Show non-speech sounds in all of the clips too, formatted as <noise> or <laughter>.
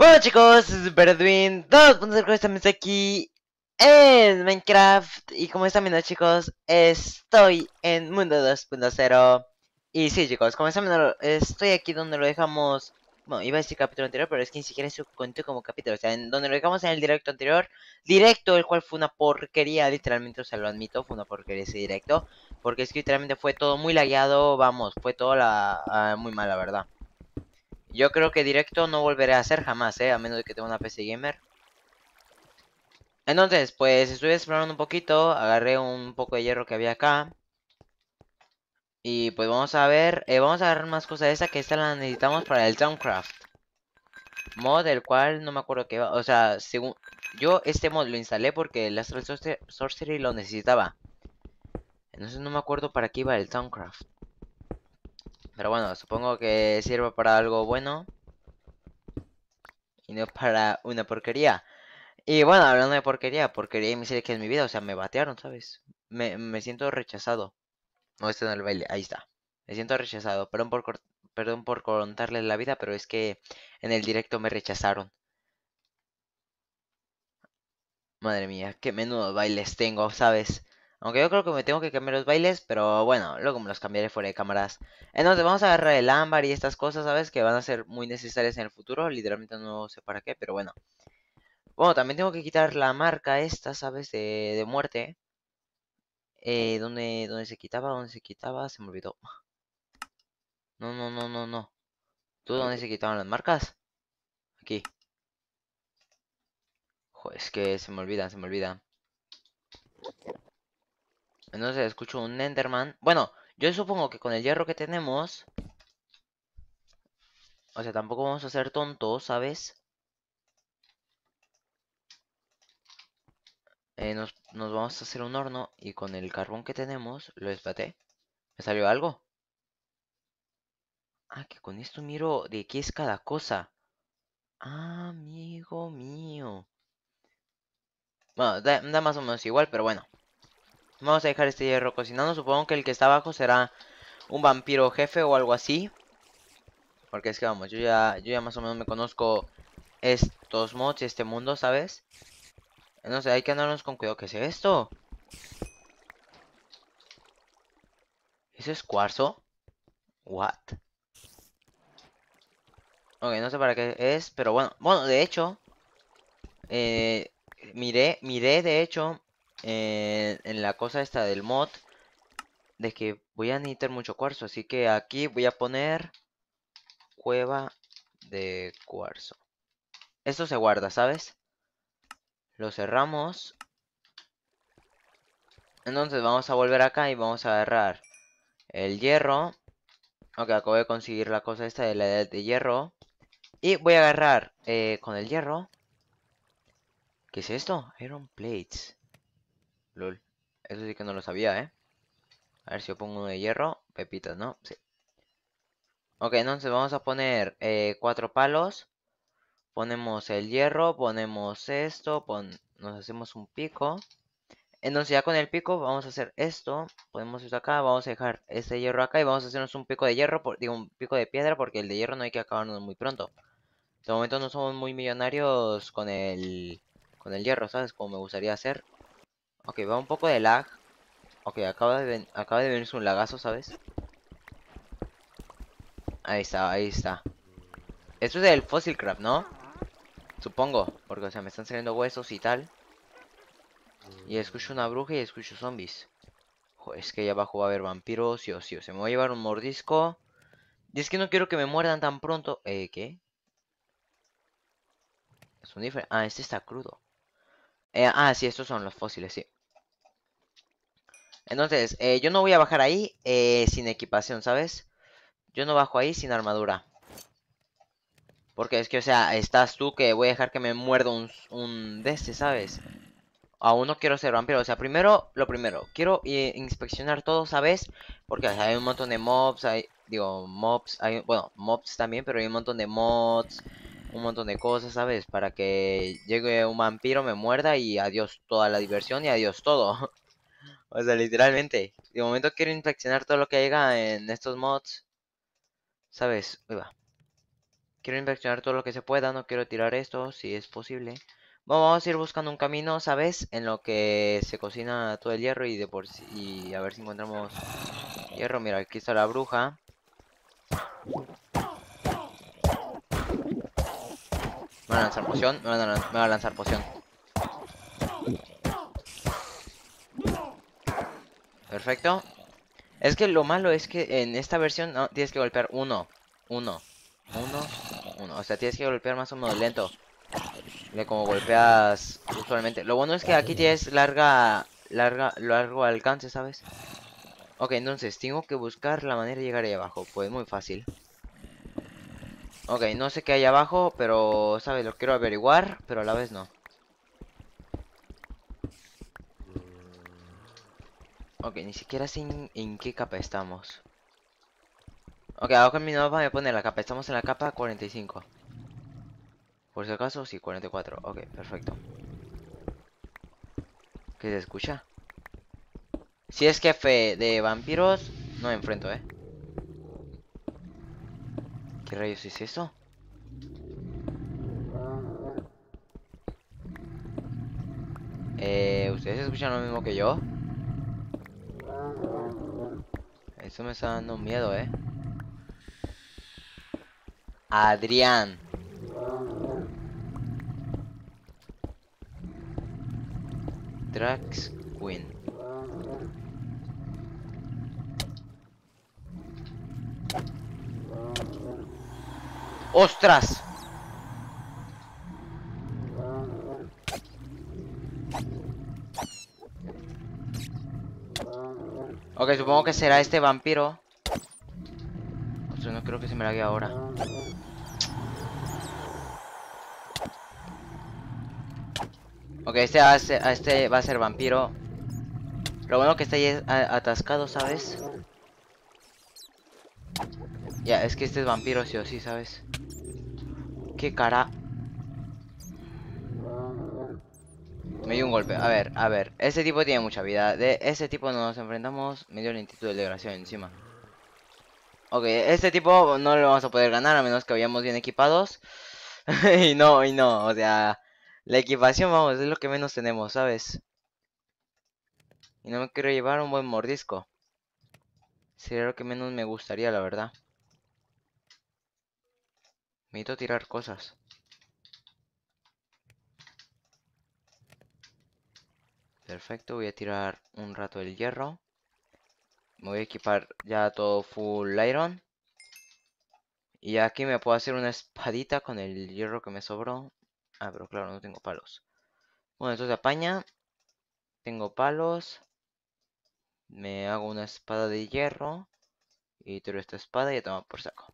Bueno chicos, es Berdwin 2.0 estamos aquí en Minecraft Y como están viendo chicos, estoy en Mundo 2.0 Y sí chicos, como están viendo, estoy aquí donde lo dejamos Bueno, iba a decir capítulo anterior, pero es que ni siquiera se cuento como capítulo O sea, en donde lo dejamos en el directo anterior Directo, el cual fue una porquería, literalmente, o sea, lo admito, fue una porquería ese directo Porque es que literalmente fue todo muy lagueado, vamos, fue todo la, ah, muy mala la verdad yo creo que directo no volveré a hacer jamás, ¿eh? A menos de que tenga una PC Gamer. Entonces, pues estuve explorando un poquito. Agarré un poco de hierro que había acá. Y pues vamos a ver. Eh, vamos a agarrar más cosas de esa que esta la necesitamos para el Towncraft. Mod el cual no me acuerdo que va. O sea, según. Yo este mod lo instalé porque el Astral Sorcery lo necesitaba. Entonces no me acuerdo para qué iba el Towncraft. Pero bueno, supongo que sirva para algo bueno. Y no para una porquería. Y bueno, hablando de porquería, porquería y miseria que es mi vida, o sea, me batearon, ¿sabes? Me, siento rechazado. No, no en el baile, ahí está. Me siento rechazado. Perdón por, perdón por contarles la vida, pero es que en el directo me rechazaron. Madre mía, qué menudo bailes tengo, ¿sabes? Aunque yo creo que me tengo que cambiar los bailes, pero bueno, luego me los cambiaré fuera de cámaras. Entonces vamos a agarrar el ámbar y estas cosas, ¿sabes? Que van a ser muy necesarias en el futuro. Literalmente no sé para qué, pero bueno. Bueno, también tengo que quitar la marca esta, ¿sabes? De, muerte. Eh, ¿dónde, ¿Dónde se quitaba? ¿Dónde se quitaba? Se me olvidó. No, no, no, no, no. ¿Tú dónde se quitaban las marcas? Aquí. Joder, es que se me olvida, se me olvida entonces escucho un Enderman. Bueno, yo supongo que con el hierro que tenemos... O sea, tampoco vamos a ser tontos, ¿sabes? Eh, nos, vamos a hacer un horno y con el carbón que tenemos lo espaté. ¿Me salió algo? Ah, que con esto miro de qué es cada cosa. Ah, amigo mío. Bueno, da más o menos igual, pero bueno. Vamos a dejar este hierro cocinando. Supongo que el que está abajo será un vampiro jefe o algo así. Porque es que vamos, yo ya, yo ya más o menos me conozco estos mods y este mundo, ¿sabes? No sé, hay que andarnos con cuidado. ¿Qué es esto? ¿Eso es cuarzo? What? Ok, no sé para qué es, pero bueno. Bueno, de hecho... Eh, miré, miré de hecho en, la cosa esta del mod de que voy a necesitar mucho cuarzo. Así que aquí voy a poner cueva de cuarzo. Esto se guarda, ¿sabes? Lo cerramos. Entonces vamos a volver acá y vamos a agarrar el hierro. Ok, acabo de conseguir la cosa esta de la edad de hierro. Y voy a agarrar eh, con el hierro. ¿Qué es esto? Iron plates. Lol. Eso sí que no lo sabía, ¿eh? A ver si yo pongo uno de hierro. Pepitas, ¿no? Sí. Ok, entonces vamos a poner eh, cuatro palos. Ponemos el hierro, ponemos esto, nos hacemos un pico. Entonces ya con el pico vamos a hacer esto. Ponemos esto acá, vamos a dejar este hierro acá y vamos a hacernos un pico de hierro, digo un pico de piedra porque el de hierro no hay que acabarnos muy pronto. De momento no somos muy millonarios con el, con el hierro, ¿sabes? Como me gustaría hacer. Ok, va un poco de lag. Ok, acaba de, acaba de venirse un lagazo, ¿sabes? Ahí está, ahí está. Esto es del Fossil Craft, ¿no? Supongo, porque o sea, me están saliendo huesos y tal. Y escucho una bruja y escucho zombies. Joder, es que allá abajo va a haber vampiros, sí o sí. O me voy a llevar un mordisco. Y es que no quiero que me muerdan tan pronto. Eh, ¿qué? Es un diferente. Ah, este está crudo. Eh, ah, sí, estos son los fósiles, sí. Entonces, eh, yo no voy a bajar ahí eh, sin equipación, ¿sabes? Yo no bajo ahí sin armadura. Porque es que, o sea, estás tú que voy a dejar que me muerda un, de este, ¿sabes? Aún no quiero ser vampiro. O sea, primero, lo primero, quiero inspeccionar todo, ¿sabes? Porque hay un montón de mobs, hay, digo, mobs, hay, bueno, mobs también, pero hay un montón de mods un montón de cosas, ¿sabes? Para que llegue un vampiro, me muerda y adiós toda la diversión y adiós todo. <laughs> o sea, literalmente. De momento quiero inspeccionar todo lo que llega en estos mods. ¿Sabes? Quiero inspeccionar todo lo que se pueda, no quiero tirar esto, si es posible. vamos a ir buscando un camino, ¿sabes? En lo que se cocina todo el hierro y de por Y a ver si encontramos hierro. Mira, aquí está la bruja. Me va a lanzar poción, me van a, lanzar poción. Perfecto. Es que lo malo es que en esta versión tienes que golpear uno, uno, uno, uno. O sea, tienes que golpear más o menos lento. De como golpeas usualmente. Lo bueno es que aquí tienes larga, larga, largo alcance, ¿sabes? Ok, entonces tengo que buscar la manera de llegar ahí abajo. Pues muy fácil. Ok, no sé qué hay abajo, pero, ¿sabes? Lo quiero averiguar, pero a la vez no. Ok, ni siquiera sé en, qué capa estamos. Ok, ahora en mi mapa me pone la capa. Estamos en la capa 45. Por si acaso, sí, 44. Ok, perfecto. ¿Qué se escucha? Si es jefe de vampiros, no enfrento, eh. ¿Qué rayos es eso? Eh, ¿Ustedes escuchan lo mismo que yo? Eso me está dando miedo, ¿eh? Adrián. Drax Quinn ¡Ostras! Ok, supongo que será este vampiro. no creo que se me la ahora. Ok, este va a ser, este va a ser vampiro. Lo bueno que está ahí atascado, ¿sabes? Ya, es que este es vampiro sí o sí, ¿sabes? Qué cara... Me dio un golpe, a ver, a ver Ese tipo tiene mucha vida De ese tipo no nos enfrentamos Me dio lentitud de liberación encima Ok, este tipo no lo vamos a poder ganar A menos que vayamos bien equipados <laughs> Y no, y no, o sea La equipación, vamos, es lo que menos tenemos, ¿sabes? Y no me quiero llevar un buen mordisco Sería lo que menos me gustaría, la verdad Necesito tirar cosas. Perfecto, voy a tirar un rato el hierro. Me voy a equipar ya todo full iron. Y aquí me puedo hacer una espadita con el hierro que me sobró. Ah, pero claro, no tengo palos. Bueno, entonces apaña. Tengo palos. Me hago una espada de hierro. Y tiro esta espada y ya toma por saco.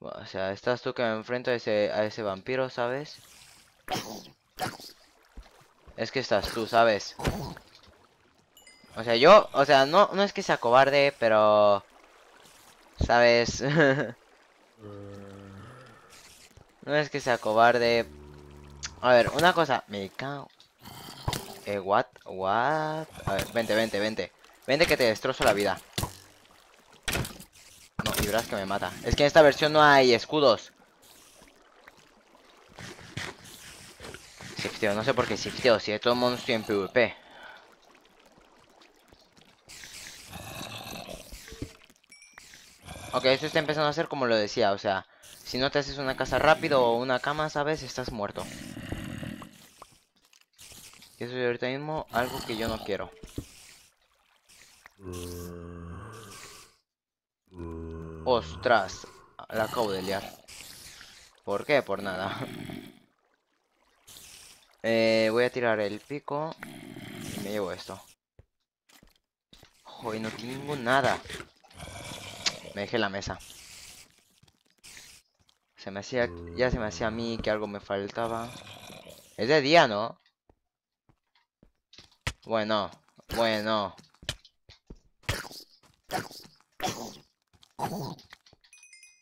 O sea, estás tú que me enfrento a ese, a ese vampiro, ¿sabes? Es que estás tú, ¿sabes? O sea, yo, o sea, no, no es que sea cobarde, pero... ¿Sabes? <laughs> no es que sea cobarde. A ver, una cosa. Me cago. Eh, what? What? A ver, vente, vente, vente. Vente que te destrozo la vida. Y verás que me mata. Es que en esta versión no hay escudos. Sifteo, no sé por qué sifteo, si es todo mundo en PvP. Ok, esto está empezando a ser como lo decía, o sea, si no te haces una casa rápido o una cama, ¿sabes? Estás muerto. eso es ahorita mismo algo que yo no quiero. Mm. Ostras, la acabo de liar. ¿Por qué? Por nada. Eh, voy a tirar el pico y me llevo esto. Joder, no tengo nada. Me dejé la mesa. Se me hacía... Ya se me hacía a mí que algo me faltaba. Es de día, ¿no? Bueno, bueno.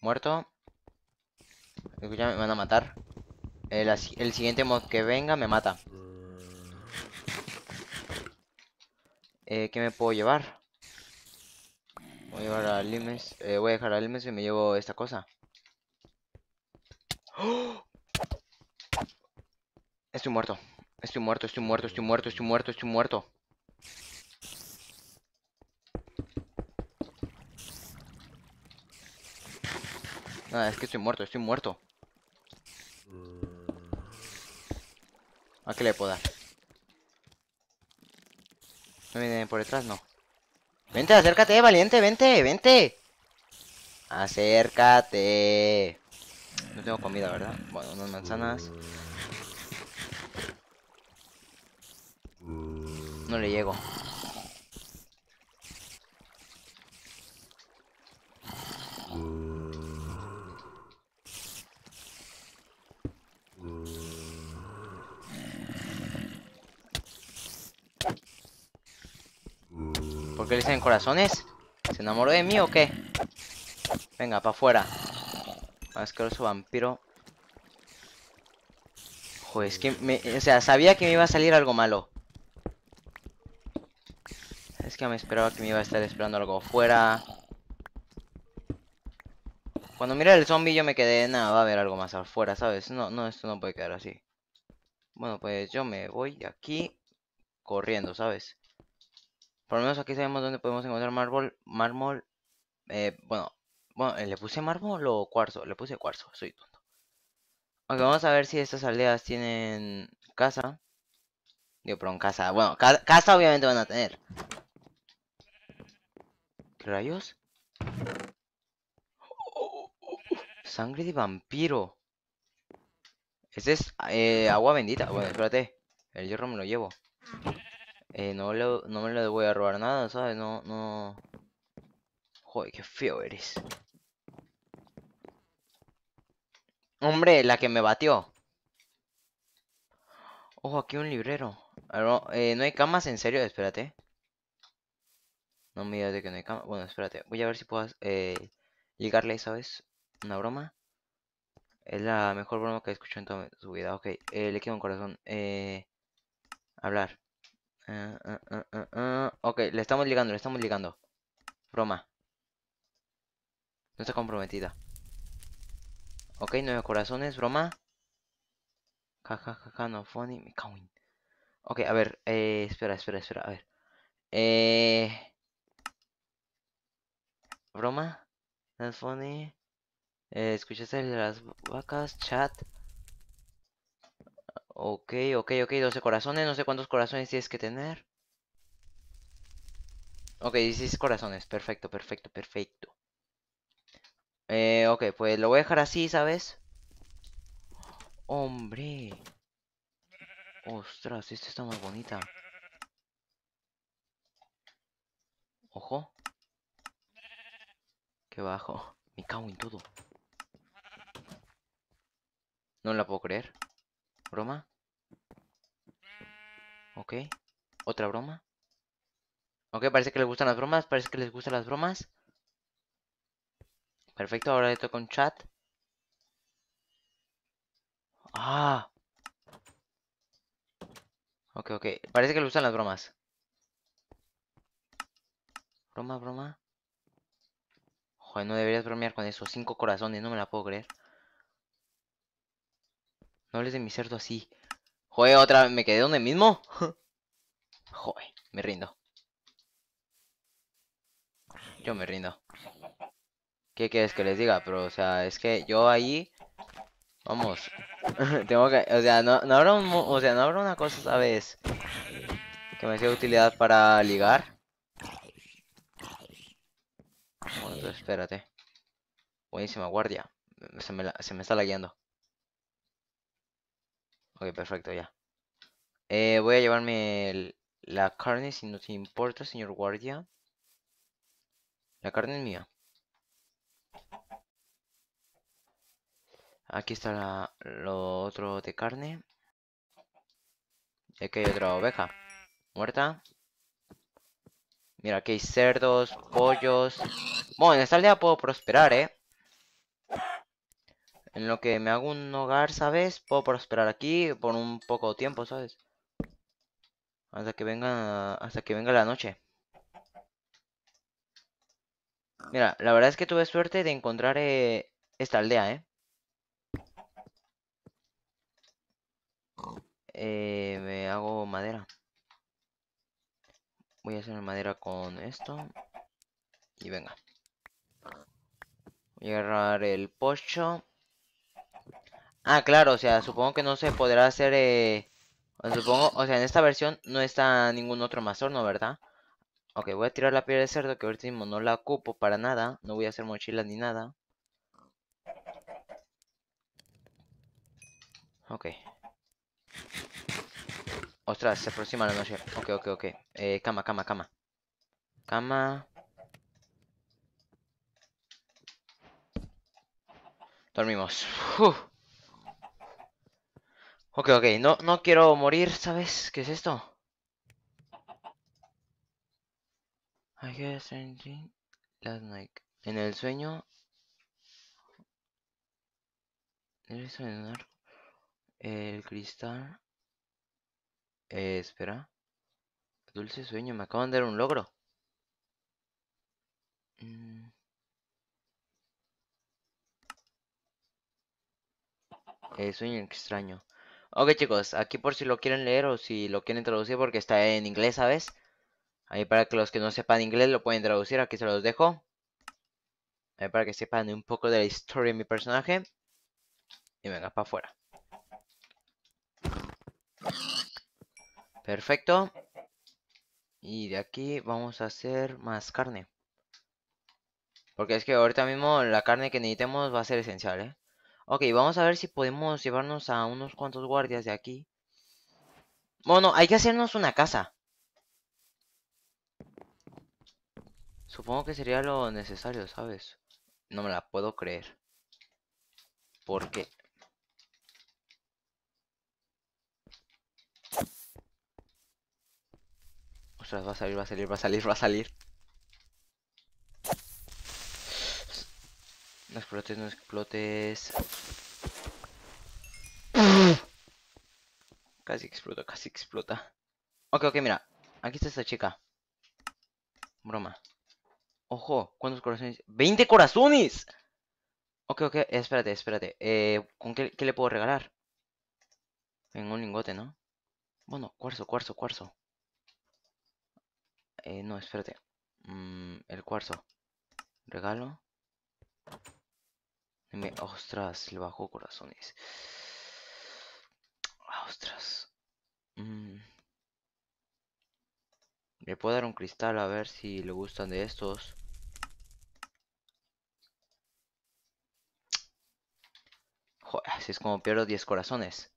Muerto. Ya me van a matar. Eh, el, siguiente mod que venga me mata. Eh, ¿Qué me puedo llevar? Voy a llevar a Limes. Eh, voy a dejar a Limes y me llevo esta cosa. ¡Oh! Estoy muerto. Estoy muerto, estoy muerto, estoy muerto, estoy muerto, estoy muerto. Ah, es que estoy muerto, estoy muerto. ¿A qué le puedo dar? ¿No viene por detrás? No. Vente, acércate, valiente, vente, vente. Acércate. No tengo comida, ¿verdad? Bueno, unas manzanas. No le llego. qué le dicen corazones? ¿Se enamoró de mí o qué? Venga, para afuera. Ah, su vampiro. Joder, es que me... O sea, sabía que me iba a salir algo malo. Es que me esperaba que me iba a estar esperando algo afuera Cuando miré el zombie yo me quedé, nada, va a haber algo más afuera, ¿sabes? No, no, esto no puede quedar así. Bueno, pues yo me voy de aquí corriendo, ¿sabes? Por lo menos aquí sabemos dónde podemos encontrar mármol. Mármol. Eh, bueno, bueno, eh, ¿le puse mármol o cuarzo? Le puse cuarzo, soy tonto. Ok, vamos a ver si estas aldeas tienen casa. Digo, un casa. Bueno, casa obviamente van a tener. ¿Qué rayos? Sangre de vampiro. Este es eh, agua bendita. Bueno, espérate. El hierro me lo llevo. Eh, no, me lo voy a robar nada, ¿sabes? No, no... Joder, qué feo eres. Hombre, la que me batió. Ojo, aquí un librero. Ah, no, eh, no hay camas, en serio, espérate. No me digas de que no hay camas. Bueno, espérate. Voy a ver si puedo eh, ligarle ¿sabes? Una broma. Es la mejor broma que he escuchado en toda su vida. Ok, eh, le queda un corazón. Eh, hablar. Ah, ah, ah, ok, le estamos ligando, le estamos ligando. Broma. No está comprometida. Ok, nueve corazones, broma. Jajajaja, no funny, me Ok, a ver, eh, espera, espera, espera, a ver. Eh... Broma, no funny. Eh, ¿Escuchaste las vacas? Chat. Ok, ok, ok, 12 corazones, no sé cuántos corazones tienes que tener. Ok, 16 corazones, perfecto, perfecto, perfecto. Eh, ok, pues lo voy a dejar así, ¿sabes? Hombre. Ostras, esta está más bonita. Ojo. Qué bajo. Me cago en todo. No la puedo creer. Broma. Ok. Otra broma. Ok, parece que les gustan las bromas. Parece que les gustan las bromas. Perfecto, ahora le toca un chat. Ah. Ok, ok. Parece que le gustan las bromas. Broma, broma. Joder, no deberías bromear con eso. Cinco corazones, no me la puedo creer. No hables de mi cerdo así. Joder, otra vez. ¿Me quedé donde mismo? <laughs> Joder, me rindo. Yo me rindo. ¿Qué quieres que les diga? Pero, o sea, es que yo ahí... Vamos. <laughs> Tengo que... O sea, no, no habrá O sea, no habrá una cosa, ¿sabes? Que me sea de utilidad para ligar. Bueno, espérate. Buenísima guardia. Se me, se me está lagueando. Ok, perfecto, ya. Eh, voy a llevarme la carne si no te importa, señor guardia. La carne es mía. Aquí está la, lo otro de carne. Y que hay otra oveja. Muerta. Mira, aquí hay cerdos, pollos. Bueno, en esta aldea puedo prosperar, ¿eh? En lo que me hago un hogar, ¿sabes? Puedo prosperar aquí por un poco de tiempo, ¿sabes? Hasta que venga, hasta que venga la noche. Mira, la verdad es que tuve suerte de encontrar eh, esta aldea, ¿eh? ¿eh? Me hago madera. Voy a hacer madera con esto. Y venga. Voy a agarrar el pocho. Ah, claro, o sea, supongo que no se podrá hacer... Eh, supongo, o sea, en esta versión no está ningún otro mazorno, ¿verdad? Ok, voy a tirar la piel de cerdo que ahorita mismo no la ocupo para nada. No voy a hacer mochila ni nada. Ok. Ostras, se aproxima la noche. Ok, ok, ok. Eh, cama, cama, cama. Cama. Dormimos. Ok, ok, no, no quiero morir, ¿sabes? ¿Qué es esto? I guess last night. En el sueño. el cristal. Eh, espera. Dulce sueño, me acaban de dar un logro. Mm. El eh, sueño extraño. Ok chicos, aquí por si lo quieren leer o si lo quieren traducir porque está en inglés, ¿sabes? Ahí para que los que no sepan inglés lo pueden traducir, aquí se los dejo. Ahí para que sepan un poco de la historia de mi personaje. Y venga, para afuera. Perfecto. Y de aquí vamos a hacer más carne. Porque es que ahorita mismo la carne que necesitemos va a ser esencial, ¿eh? Ok, vamos a ver si podemos llevarnos a unos cuantos guardias de aquí. Bueno, hay que hacernos una casa. Supongo que sería lo necesario, ¿sabes? No me la puedo creer. ¿Por qué? Ostras, va a salir, va a salir, va a salir, va a salir. No explotes, no explotes. casi explota, casi explota. Ok, ok, mira. Aquí está esta chica. Broma. Ojo, ¿cuántos corazones? ¡20 corazones! Ok, ok, espérate, espérate. Eh, ¿Con qué, le puedo regalar? En un lingote, ¿no? Bueno, cuarzo, cuarzo, cuarzo. Eh, no, espérate. Mm, el cuarzo. Regalo ostras, le bajo corazones. Ostras. Mm. Me Le puedo dar un cristal a ver si le gustan de estos. Joder, así es como pierdo 10 corazones.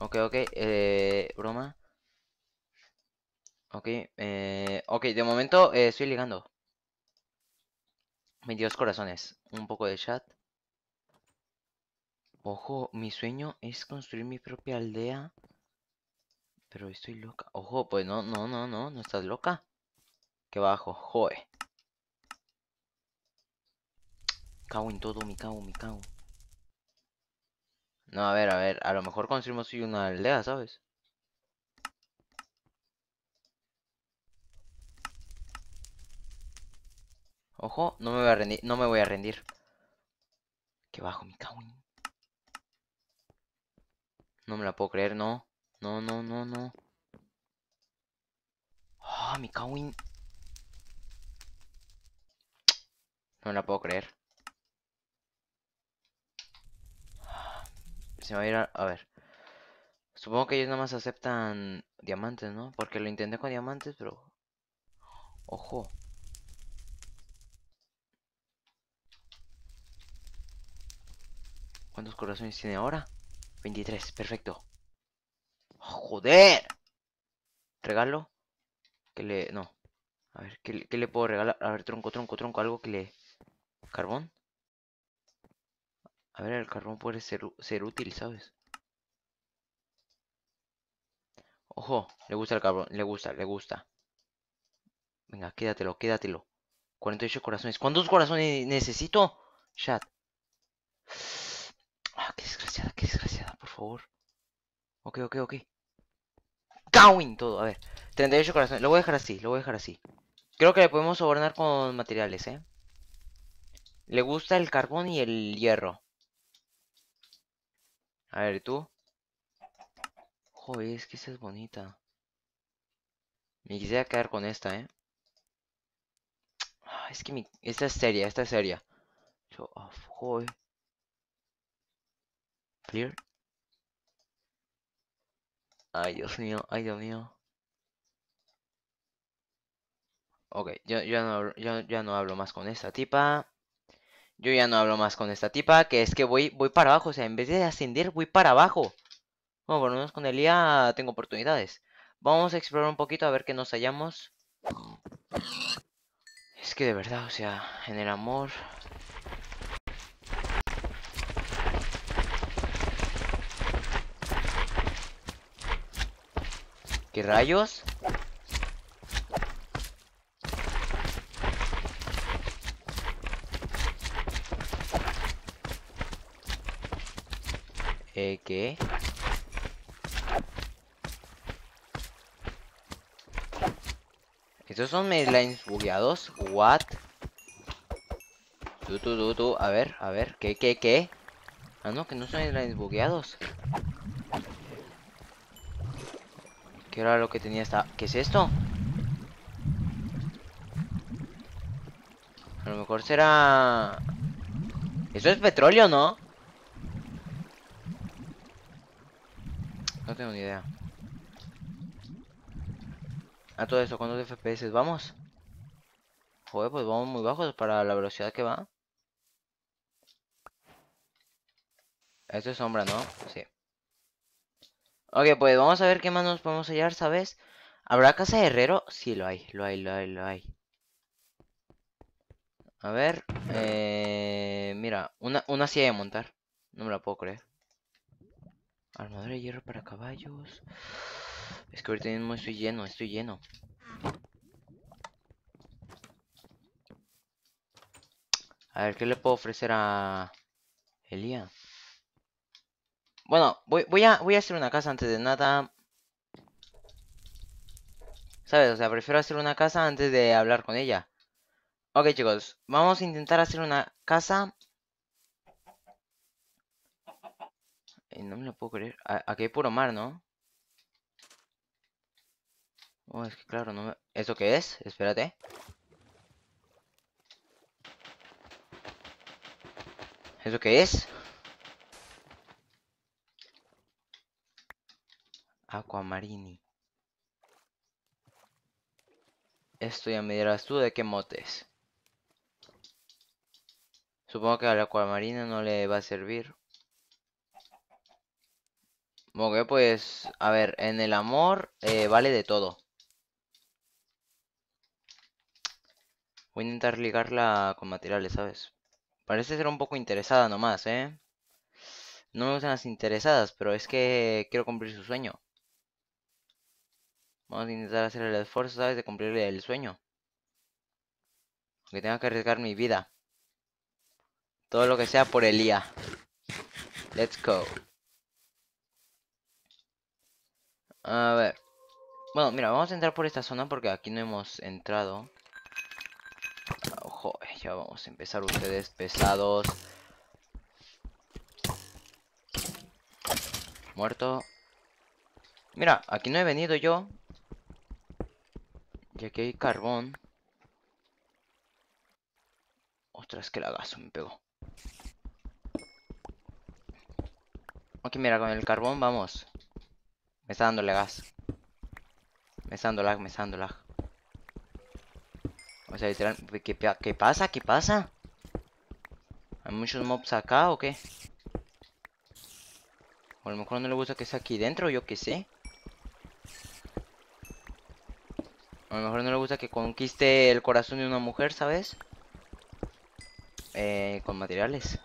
Ok, ok, eh, broma. Ok, eh, ok, de momento eh, estoy ligando. 22 corazones. Un poco de chat. Ojo, mi sueño es construir mi propia aldea. Pero estoy loca. Ojo, pues no, no, no, no. No estás loca. Qué bajo, joe. Cago en todo, mi cago, mi cago. No, a ver, a ver. A lo mejor construimos una aldea, ¿sabes? Ojo, no me voy a rendir. No me voy a rendir. Que bajo mi No me la puedo creer, no. No, no, no, no. Ah, mi No me la puedo creer. Se va a ir a... a ver. Supongo que ellos nomás aceptan diamantes, ¿no? Porque lo intenté con diamantes, pero... Ojo. ¿Cuántos corazones tiene ahora? 23, perfecto. ¡Joder! Regalo. Que le... No. A ver, ¿qué, le puedo regalar? A ver, tronco, tronco, tronco. Algo que le... ¿Carbón? A ver, el carbón puede ser, ser útil, ¿sabes? Ojo, le gusta el carbón. Le gusta, le gusta. Venga, quédatelo, quédatelo. 48 corazones. ¿Cuántos corazones necesito? Chat. Ah, qué desgraciada, qué desgraciada, por favor. Ok, ok, ok. Cowing todo, a ver. 38 corazones. Lo voy a dejar así, lo voy a dejar así. Creo que le podemos sobornar con materiales, ¿eh? Le gusta el carbón y el hierro. A ver, ¿y tú? Joder, es que esta es bonita. Me quisiera quedar con esta, ¿eh? Ah, es que mi... Esta es seria, esta es seria. Yo, ah, joder. Ay, Dios mío, ay, Dios mío. Ok, yo, ya no, hablo más con esta tipa. Yo ya no hablo más con esta tipa, que es que voy, voy para abajo. O sea, en vez de ascender, voy para abajo. Bueno, por lo menos con el IA tengo oportunidades. Vamos a explorar un poquito a ver que nos hallamos. Es que de verdad, o sea, en el amor rayos? Eh, ¿qué? ¿Estos son mis bugueados? ¿What? Tú, tú, tú, tú. A ver, a ver. ¿Qué, qué, qué? Ah, no, que no son mis bugueados. era lo que tenía esta... ¿Qué es esto? A lo mejor será... Eso es petróleo, ¿no? No tengo ni idea. A todo esto, ¿cuántos FPS vamos? Joder, pues vamos muy bajos para la velocidad que va. Esto es sombra, ¿no? Sí. Ok, pues vamos a ver qué más nos podemos hallar, ¿sabes? ¿Habrá casa de herrero? Sí, lo hay, lo hay, lo hay, lo hay. A ver, eh, mira, una, silla de montar. No me la puedo creer. Armadura de hierro para caballos. Es que ahorita mismo estoy lleno, estoy lleno. A ver, ¿qué le puedo ofrecer a Elías? Bueno, voy, a, voy a hacer una casa antes de nada. ¿Sabes? O sea, prefiero hacer una casa antes de hablar con ella. Ok, chicos. Vamos a intentar hacer una casa. Eh, no me lo puedo creer. Aquí hay puro mar, ¿no? Oh, es que claro, no me... ¿Eso qué es? Espérate. ¿Eso qué es? Aquamarini. Esto ya me dirás tú de qué motes. Supongo que al acuamarina no le va a servir. Ok, pues, a ver, en el amor eh, vale de todo. Voy a intentar ligarla con materiales, ¿sabes? Parece ser un poco interesada nomás, ¿eh? No me gustan las interesadas, pero es que quiero cumplir su sueño. Vamos a intentar hacer el esfuerzo, ¿sabes? De cumplir el sueño. Aunque tenga que arriesgar mi vida. Todo lo que sea por el IA. Let's go. A ver. Bueno, mira, vamos a entrar por esta zona porque aquí no hemos entrado. Ojo, ya vamos a empezar ustedes pesados. Muerto. Mira, aquí no he venido yo. Y aquí hay carbón. Ostras, que la gaso me pegó. Ok, mira, con el carbón vamos. Me está dándole gas. Me está dando lag, me está dando lag. O sea, literal... ¿Qué, pasa? ¿Qué pasa? ¿Hay muchos mobs acá o qué? O a lo mejor no le gusta que esté aquí dentro, yo qué sé. A lo mejor no le gusta que conquiste el corazón de una mujer, ¿sabes? Eh, con materiales.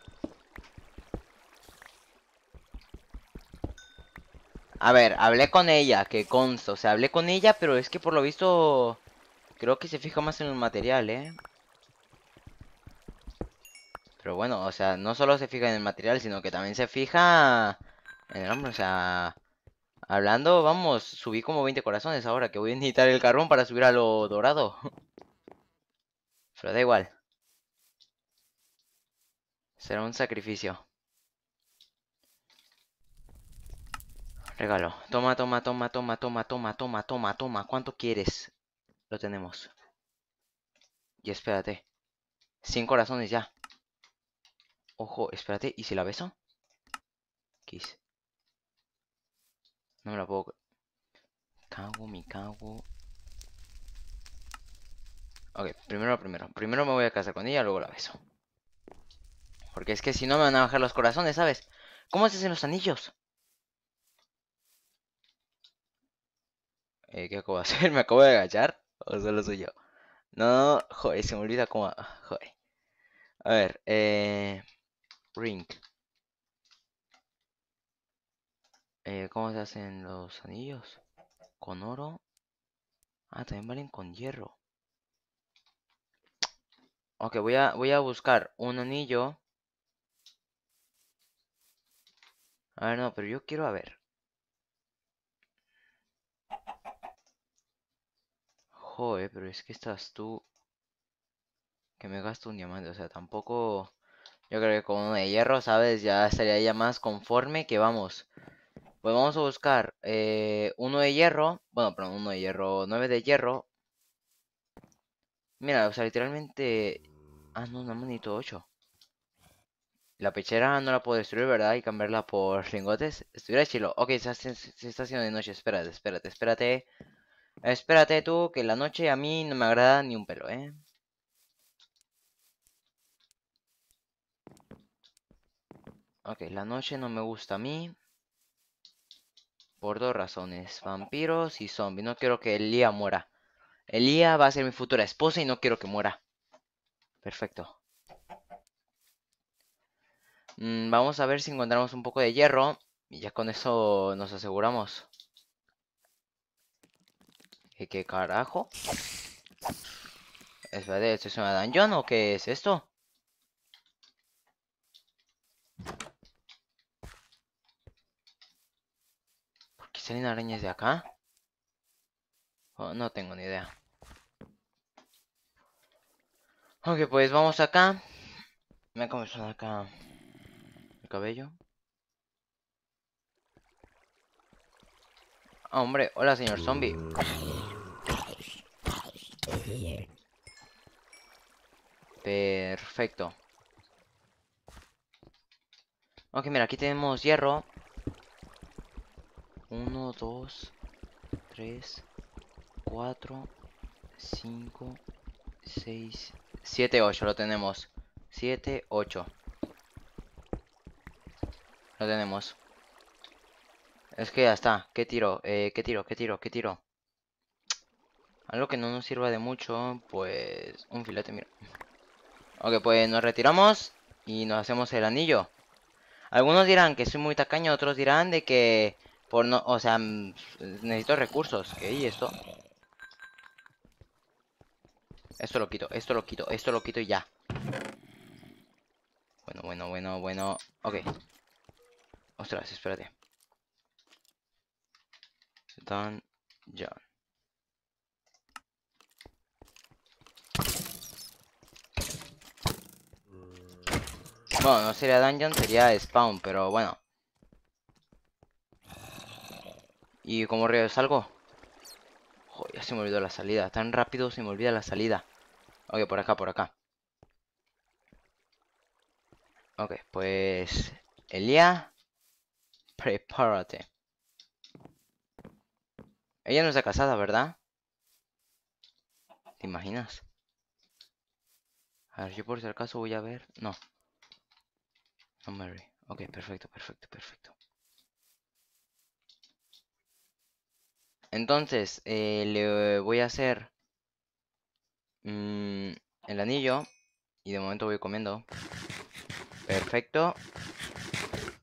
A ver, hablé con ella, que consta. O sea, hablé con ella, pero es que por lo visto... Creo que se fija más en el material, ¿eh? Pero bueno, o sea, no solo se fija en el material, sino que también se fija en el hombre, o sea... Hablando, vamos, subí como 20 corazones ahora que voy a necesitar el carbón para subir a lo dorado. <laughs> Pero da igual. Será un sacrificio. Regalo. Toma, toma, toma, toma, toma, toma, toma, toma, toma. ¿Cuánto quieres? Lo tenemos. Y espérate. 100 corazones ya. Ojo, espérate. ¿Y si la beso? Kiss. No me la puedo... Cago, mi cago. Ok, primero primero. Primero me voy a casar con ella, luego la beso. Porque es que si no me van a bajar los corazones, ¿sabes? ¿Cómo se hacen los anillos? Eh, ¿Qué acabo de hacer? <laughs> ¿Me acabo de agachar? ¿O solo soy yo? No, joder, se me olvida cómo... Ah, joder. A ver, eh... Ring. Eh, ¿Cómo se hacen los anillos? Con oro. Ah, también valen con hierro. Ok, voy a, voy a buscar un anillo. A no, pero yo quiero a ver. Joder, pero es que estás tú... Que me gasto un diamante, o sea, tampoco... Yo creo que con uno de hierro, ¿sabes? Ya estaría ya más conforme que vamos. Pues vamos a buscar eh, uno de hierro. Bueno, perdón, uno de hierro. Nueve de hierro. Mira, o sea, literalmente... Ah, no, no, manito ocho. La pechera no la puedo destruir, ¿verdad? Y cambiarla por lingotes. Estuviera chilo. Ok, se, se está haciendo de noche. Espérate, espérate, espérate. Espérate tú, que la noche a mí no me agrada ni un pelo, ¿eh? Ok, la noche no me gusta a mí. Por dos razones, vampiros y zombies. No quiero que Elía muera. Elia va a ser mi futura esposa y no quiero que muera. Perfecto. Mm, vamos a ver si encontramos un poco de hierro. Y ya con eso nos aseguramos. ¿Qué, carajo? ¿Es verdad? ¿Esto es una dungeon o qué es esto? salen arañas de acá? Oh, no tengo ni idea. Ok, pues vamos acá. Me ha comenzado acá el cabello. Ah, hombre, hola señor zombie. Perfecto. Ok, mira, aquí tenemos hierro. 1, 2, 3, 4, 5, 6, 7, 8. Lo tenemos. 7, 8. Lo tenemos. Es que ya está. ¿Qué tiro? Eh, ¿Qué tiro? ¿Qué tiro? ¿Qué tiro? Algo que no nos sirva de mucho, pues... Un filete, mira. Ok, pues nos retiramos y nos hacemos el anillo. Algunos dirán que soy muy tacaño, otros dirán de que por no, o sea, mm, necesito recursos. ¿Qué? ¿Y esto? Esto lo quito, esto lo quito, esto lo quito y ya. Bueno, bueno, bueno, bueno. Ok. Ostras, espérate. Dungeon Bueno, no sería dungeon, sería spawn, pero bueno. ¿Y cómo río salgo? Joder, se me olvidó la salida. Tan rápido se me olvida la salida. Oye, por acá, por acá. Ok, pues... Elia, prepárate. Ella no está casada, ¿verdad? ¿Te imaginas? A ver, yo por si acaso voy a ver... No. No, Mary. Ok, perfecto, perfecto, perfecto. Entonces, eh, le voy a hacer mm, el anillo. Y de momento voy comiendo. Perfecto.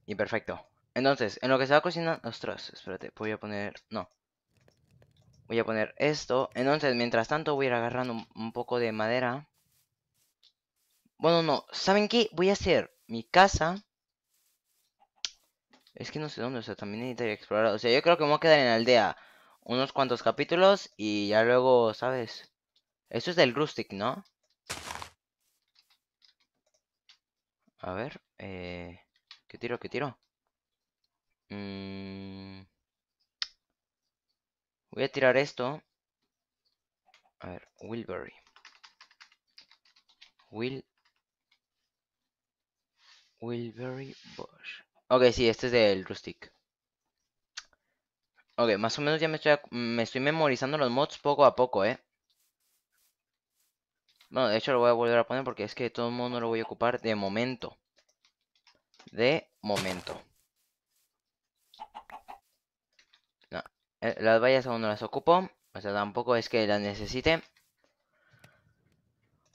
Y perfecto. Entonces, en lo que se va cocinando... Ostras, espérate, voy a poner... No. Voy a poner esto. Entonces, mientras tanto, voy a ir agarrando un, poco de madera. Bueno, no. ¿Saben qué? Voy a hacer mi casa. Es que no sé dónde, o sea, también necesitaría explorar. O sea, yo creo que me voy a quedar en la aldea unos cuantos capítulos y ya luego, ¿sabes? Esto es del Rustic, ¿no? A ver, eh... ¿Qué tiro? ¿Qué tiro? Mm. Voy a tirar esto. A ver, Wilbury. Will... Wilbury Bush. Ok, sí, este es del Rustic. Ok, más o menos ya me estoy, memorizando los mods poco a poco, ¿eh? Bueno, de hecho lo voy a volver a poner porque es que todo el mundo lo voy a ocupar de momento. De momento. Eh, las vallas aún no las ocupo. O sea, tampoco es que las necesite.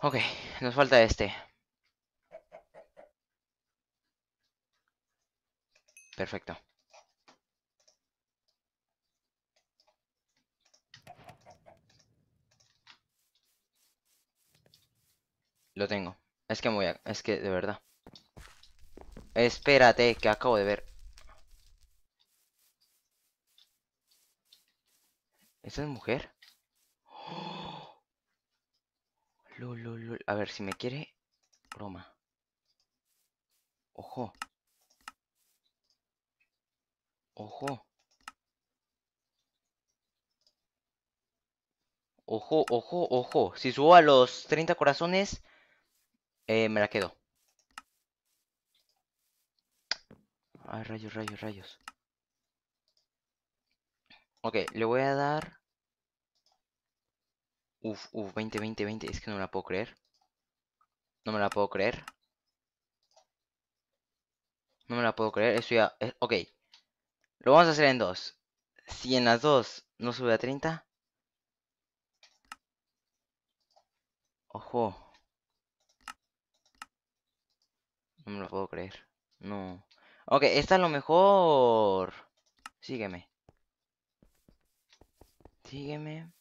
Ok, nos falta este. Perfecto. Lo tengo. Es que me voy a... Es que, de verdad. Espérate, que acabo de ver. ¿Esa es mujer? <gasps> A ver, si me quiere... Broma. Ojo. Ojo. Ojo, ojo, ojo. Si subo a los 30 corazones, eh, me la quedo. Ay, rayos, rayos, rayos. Ok, le voy a dar... Uf, uf, 20, 20, 20. Es que no me la puedo creer. No me la puedo creer. No me la puedo creer. Eso ya... Ok. Lo vamos a hacer en dos. Si en las dos no sube a 30... Ojo. No me lo puedo creer. No. Ok, esta es lo mejor. Sígueme. Sígueme.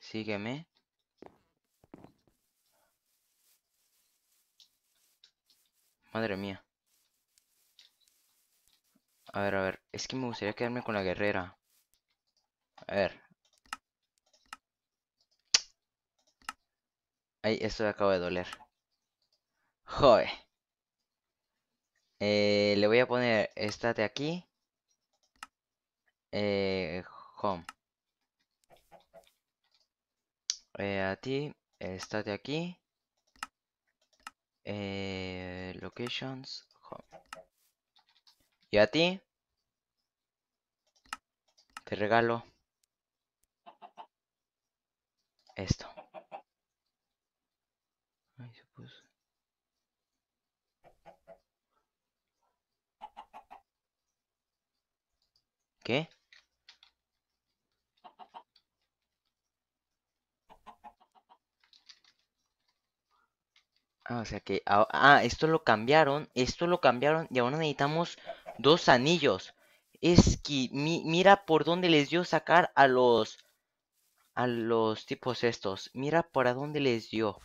Sígueme. Madre mía. A ver, a ver. Es que me gustaría quedarme con la guerrera. A ver. Ay, esto me acaba de doler. Joder. Eh, le voy a poner esta de aquí. Eh, home. Eh, a ti, estate aquí. Eh, locations, home. Y a ti, te regalo esto. Ah, o sea que... Ah, ah, esto lo cambiaron. Esto lo cambiaron. Y ahora necesitamos dos anillos. Es que mira por dónde les dio sacar a los... A los tipos estos. Mira para dónde les dio.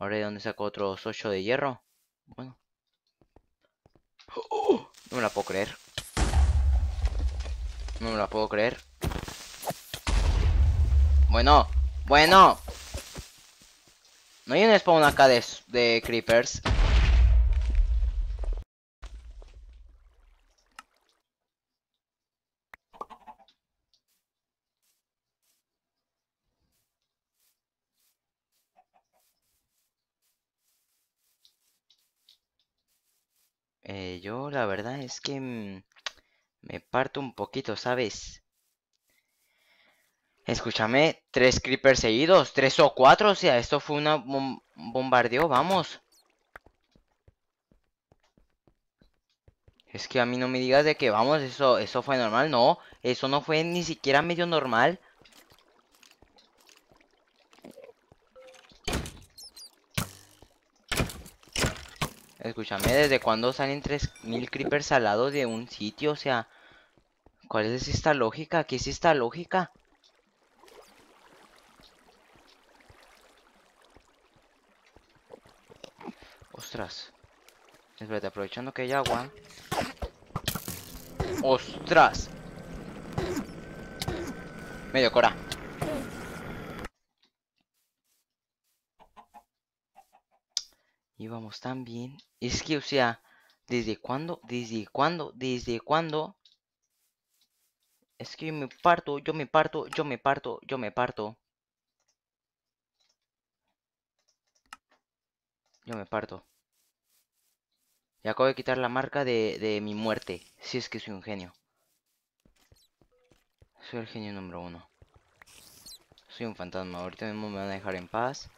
Ahora de dónde sacó otros ocho de hierro. Bueno. no me la puedo creer. No me la puedo creer. Bueno, bueno. No hay un spawn acá de, de creepers. Eh, yo la verdad es que... Mm, me parto un poquito, ¿sabes? Escúchame, tres creepers seguidos, tres o cuatro, o sea, esto fue una bombardeo, vamos. Es que a mí no me digas de que vamos, eso, eso fue normal, no, eso no fue ni siquiera medio normal. Escúchame, ¿desde cuándo salen 3000 creepers al lado de un sitio? O sea, ¿cuál es esta lógica? ¿Qué es esta lógica? Ostras. Espérate, aprovechando que hay agua. Ostras. Medio cora. vamos tan bien. Es que, o sea, ¿desde cuándo? ¿Desde cuándo? ¿Desde cuándo? Es que me parto, yo me parto, yo me parto, yo me parto. Yo me parto. Y acabo de quitar la marca de, de mi muerte. Si es que soy un genio. Soy el genio número uno. Soy un fantasma. Ahorita mismo me van a dejar en paz.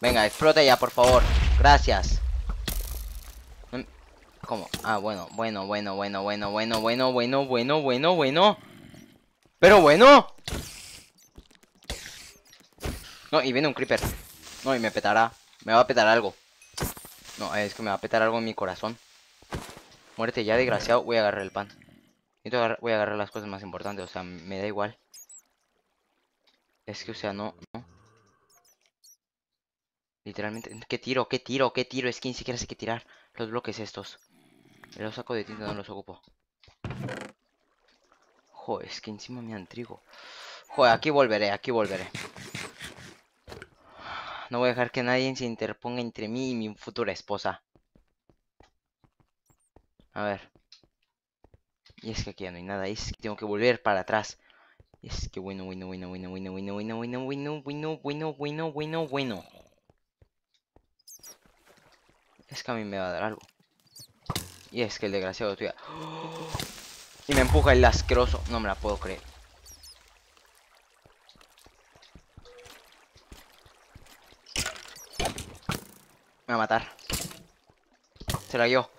Venga, explota ya, por favor. Gracias. ¿Cómo? Ah, bueno, bueno, bueno, bueno, bueno, bueno, bueno, bueno, bueno, bueno, bueno. Pero bueno. No, y viene un creeper. No, y me petará. Me va a petar algo. No, es que me va a petar algo en mi corazón. Muerte ya, desgraciado. Voy a agarrar el pan. voy a agarrar las cosas más importantes. O sea, me da igual. Es que, o sea, no, no. Literalmente, ¿qué tiro? ¿Qué tiro? ¿Qué tiro? Es que ni siquiera sé qué tirar los bloques estos. Los saco de tinta, no los ocupo. Joder, es que encima me han trigo. Joder, aquí volveré, aquí volveré. No voy a dejar que nadie se interponga entre mí y mi futura esposa. A ver. Y es que aquí ya no hay nada. Es que tengo que volver para atrás. Es que bueno, bueno, bueno, bueno, bueno, bueno, bueno, bueno, bueno, bueno, bueno, bueno, bueno, bueno. Es que a mí me va a dar algo. Y es que el desgraciado tuya. Y me empuja el asqueroso. No me la puedo creer. Me va a matar. Se la dio.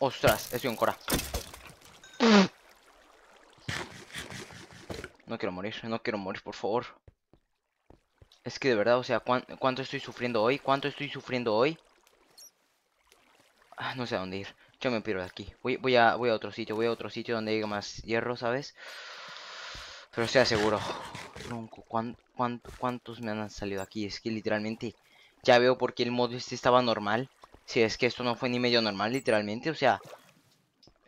Ostras, es un cora. No quiero morir, no quiero morir, por favor. Es que de verdad, o sea, ¿cuánto estoy sufriendo hoy? ¿Cuánto estoy sufriendo hoy? no sé a dónde ir. Yo me piro de aquí. Voy, voy, a, voy a otro sitio, voy a otro sitio donde haya más hierro, ¿sabes? Pero sea seguro. ¿cuántos, me han salido aquí? Es que literalmente ya veo por qué el modo este estaba normal. Si es que esto no fue ni medio normal, literalmente. O sea,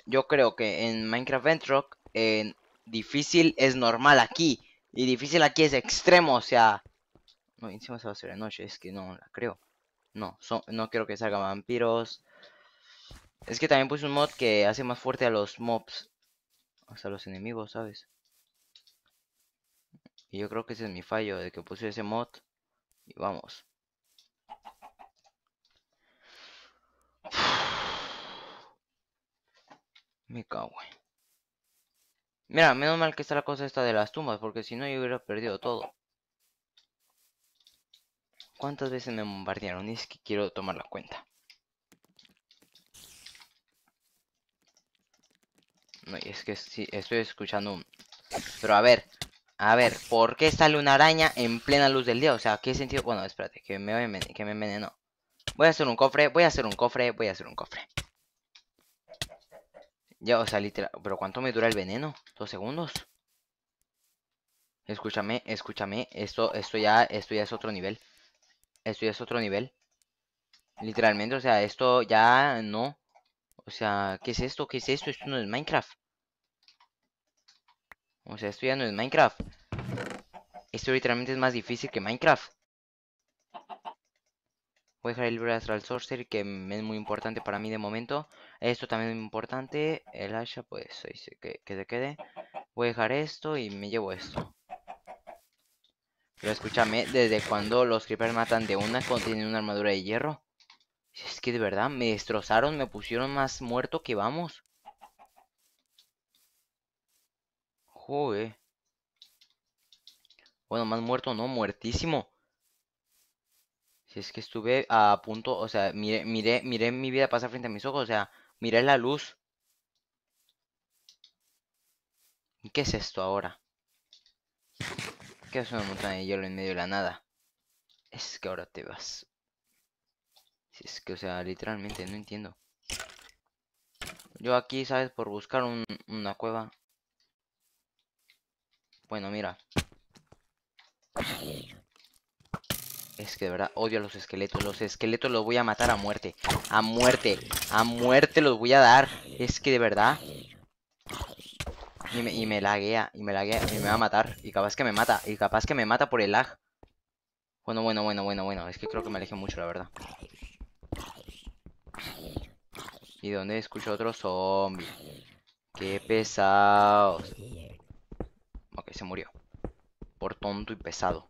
yo creo que en Minecraft Ventrock, en difícil es normal aquí. Y difícil aquí es extremo, o sea... No, encima se va a hacer de noche, es que no la creo. No, no quiero que salgan vampiros. Es que también puse un mod que hace más fuerte a los mobs. O los enemigos, ¿sabes? Y yo creo que ese es mi fallo, de que puse ese mod. Y vamos. <sighs> Me cago, en Mira, menos mal que está la cosa esta de las tumbas, porque si no yo hubiera perdido todo. ¿Cuántas veces me bombardearon? Es que quiero tomar la cuenta. No, es que sí, estoy escuchando. Pero a ver, a ver, ¿por qué sale una araña en plena luz del día? O sea, ¿qué sentido? Bueno, espérate, que me, envenenó. Que me Voy a hacer un cofre, voy a hacer un cofre, voy a hacer un cofre. Ya, o sea, literal. ¿Pero cuánto me dura el veneno? ¿Dos segundos? Escúchame, escúchame. Esto, esto ya, esto ya es otro nivel. Esto ya es otro nivel. Literalmente, o sea, esto ya no. O sea, ¿qué es esto? ¿Qué es esto? Esto no es Minecraft. O sea, esto ya no es Minecraft. Esto literalmente es más difícil que Minecraft. Voy a dejar el libro de Astral Sorcery, que es muy importante para mí de momento. Esto también es muy importante. El hacha, pues, que, que se quede. Voy a dejar esto y me llevo esto. Pero escúchame, ¿desde cuando los creepers matan de una cuando tienen una armadura de hierro? Es que de verdad me destrozaron, me pusieron más muerto que vamos. Joder. Bueno, más muerto no, muertísimo. Si es que estuve a punto, o sea, miré, miré, miré mi vida pasar frente a mis ojos, o sea, miré la luz. qué es esto ahora? ¿Qué es una montaña de hielo en medio de la nada? Es que ahora te vas. Es que, o sea, literalmente no entiendo. Yo aquí, ¿sabes? Por buscar una cueva. Bueno, mira. Es que de verdad odio a los esqueletos. Los esqueletos los voy a matar a muerte. A muerte. A muerte los voy a dar. Es que de verdad. Y me, y me laguea. Y me laguea. Y me va a matar. Y capaz que me mata. Y capaz que me mata por el lag. Bueno, bueno, bueno, bueno, bueno. Es que creo que me aleje mucho, la verdad. ¿Y donde escucho otro zombie? ¡Qué pesado Ok, se murió. Por tonto y pesado.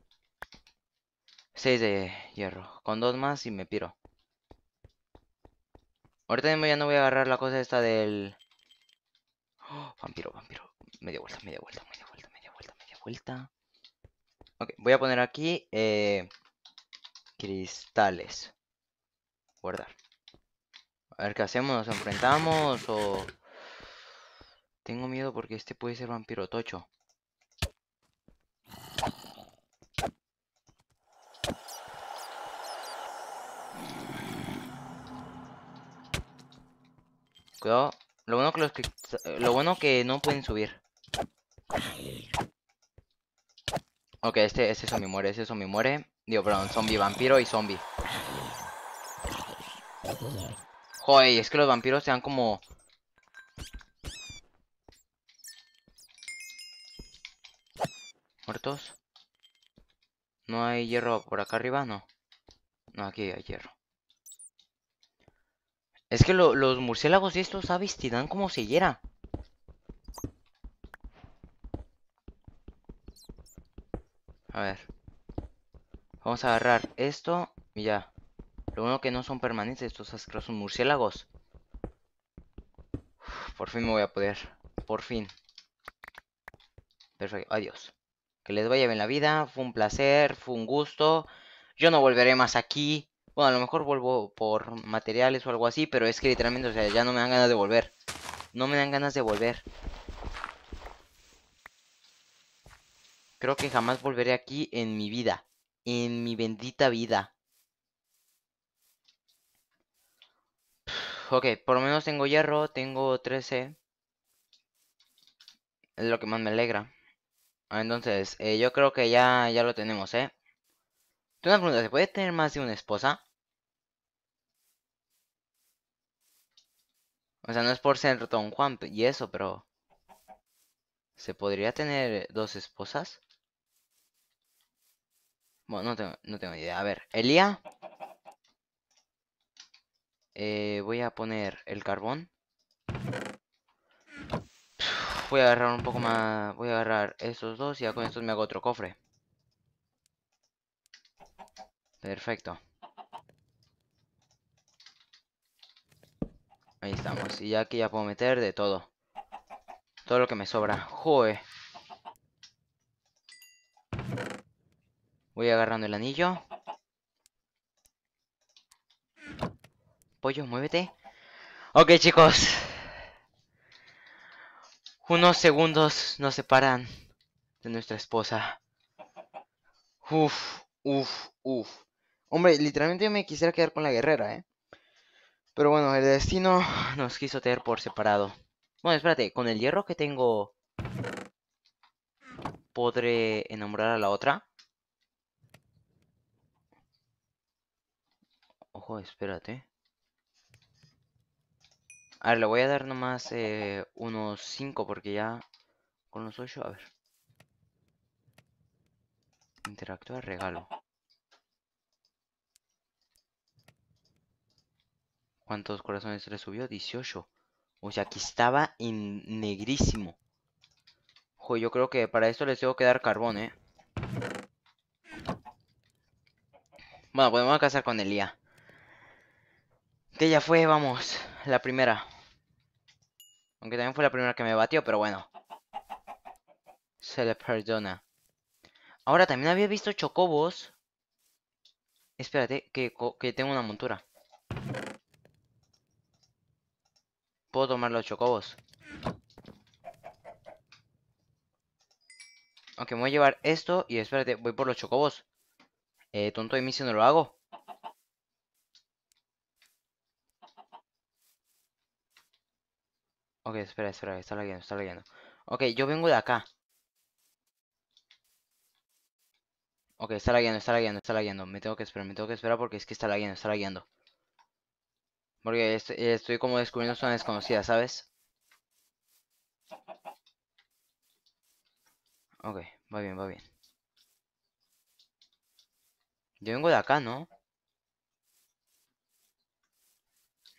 6 de hierro. Con dos más y me piro. Ahorita ya no voy a agarrar la cosa esta del... ¡Oh! vampiro, vampiro. Media vuelta, media vuelta, media vuelta, media vuelta, media vuelta. Ok, voy a poner aquí... Eh, cristales. Guardar. A ver qué hacemos, nos enfrentamos o... Tengo miedo porque este puede ser vampiro tocho. Cuidado. Lo bueno que eh, Lo bueno que no pueden subir. Ok, este, este zombie muere, este zombie muere. Digo, perdón, zombie vampiro y zombie es que los vampiros se dan como... Muertos. ¿No hay hierro por acá arriba? No. No, aquí hay hierro. Es que los murciélagos y estos aves te dan como sillera A ver. Vamos a agarrar esto y ya. Lo bueno que no son permanentes estos asquerosos murciélagos. por fin me voy a poder. Por fin. Perfecto. Adiós. Que les vaya bien la vida. Fue un placer. Fue un gusto. Yo no volveré más aquí. Bueno, a lo mejor vuelvo por materiales o algo así. Pero es que literalmente, o sea, ya no me dan ganas de volver. No me dan ganas de volver. Creo que jamás volveré aquí en mi vida. En mi bendita vida. Ok, por lo menos tengo hierro, tengo 13. Es lo que más me alegra. Entonces, eh, yo creo que ya, ya lo tenemos, ¿eh? Tengo una pregunta, ¿se puede tener más de una esposa? O sea, no es por ser Don Juan y eso, pero... ¿Se podría tener dos esposas? Bueno, no tengo, no tengo idea. A ver, Elía, eh, voy a poner el carbón. Voy a agarrar un poco más... Voy a agarrar estos dos y ya con estos me hago otro cofre. Perfecto. Ahí estamos. Y ya aquí ya puedo meter de todo. Todo lo que me sobra. jue Voy agarrando el anillo. Pollo, muévete. Ok, chicos. Unos segundos nos separan de nuestra esposa. Uf, uf, uf. Hombre, literalmente yo me quisiera quedar con la guerrera, ¿eh? Pero bueno, el destino nos quiso tener por separado. Bueno, espérate, con el hierro que tengo... ¿Podré enamorar a la otra? Ojo, espérate. A ver, le voy a dar nomás eh, unos 5 porque ya con los 8, a ver. interactuar regalo. ¿Cuántos corazones le subió? 18. O sea, aquí estaba en negrísimo. Ojo, yo creo que para esto les tengo que dar carbón, ¿eh? Bueno, podemos a casar con el IA. Que ya fue, vamos, la primera. Aunque también fue la primera que me batió, pero bueno. Se le perdona. Ahora también había visto chocobos. Espérate, que, tengo una montura. Puedo tomar los chocobos. Aunque me voy a llevar esto y espérate, voy por los chocobos. Eh, tonto de mí no lo hago. Ok, espera, espera, está leyendo, está leyendo. Ok, yo vengo de acá. Ok, está lagueando, está lagueando, está lagueando. Me tengo que esperar, me tengo que esperar porque es que está lagueando, está lagueando. Porque estoy, como descubriendo zona desconocida, ¿sabes? Ok, va bien, va bien. Yo vengo de acá, ¿no?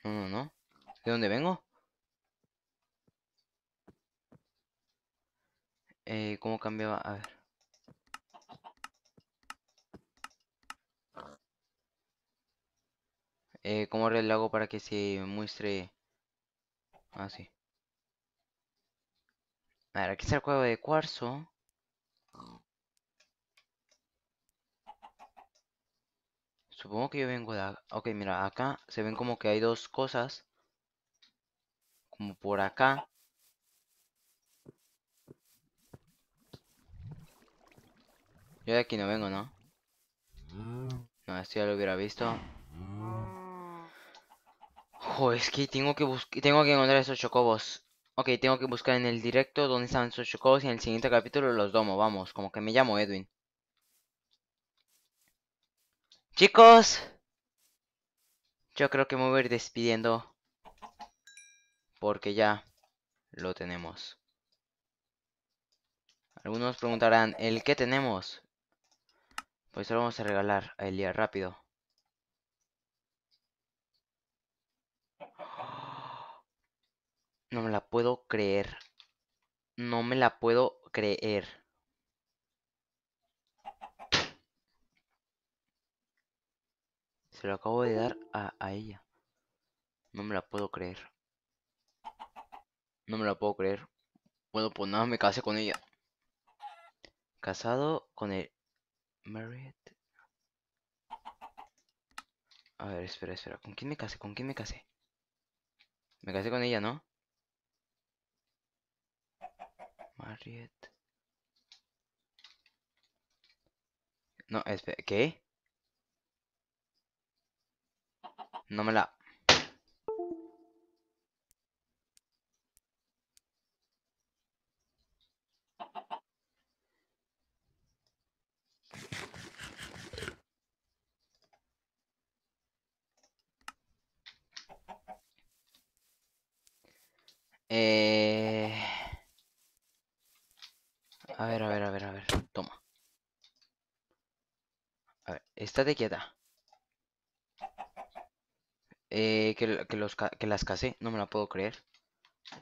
No, no, no. ¿De dónde vengo? Eh, ¿Cómo cambiaba? A ver. Eh, ¿Cómo lo hago para que se muestre así? Ah, a ver, aquí está el juego de cuarzo. Supongo que yo vengo de acá. Ok, mira, acá se ven como que hay dos cosas. Como por acá. Yo de aquí no vengo, ¿no? No, esto ya lo hubiera visto. joder es que tengo que tengo que encontrar esos chocobos. Ok, tengo que buscar en el directo dónde están esos chocobos y en el siguiente capítulo los domo. Vamos, como que me llamo Edwin. Chicos, yo creo que me voy a ir despidiendo porque ya lo tenemos. Algunos preguntarán, ¿el qué tenemos? Pues se lo vamos a regalar a Elia, rápido. No me la puedo creer. No me la puedo creer. Se lo acabo de dar a, a, ella. No me la puedo creer. No me la puedo creer. Bueno, pues nada, me casé con ella. Casado con el Married. A ver, espera, espera. ¿Con quién me casé? ¿Con quién me casé? Me casé con ella, ¿no? Married. No, espera, ¿qué? No me la... Eh... A ver, a ver, a ver, a ver. Toma. A ver, estate quieta. Eh, que, los, que las casé. No me la puedo creer.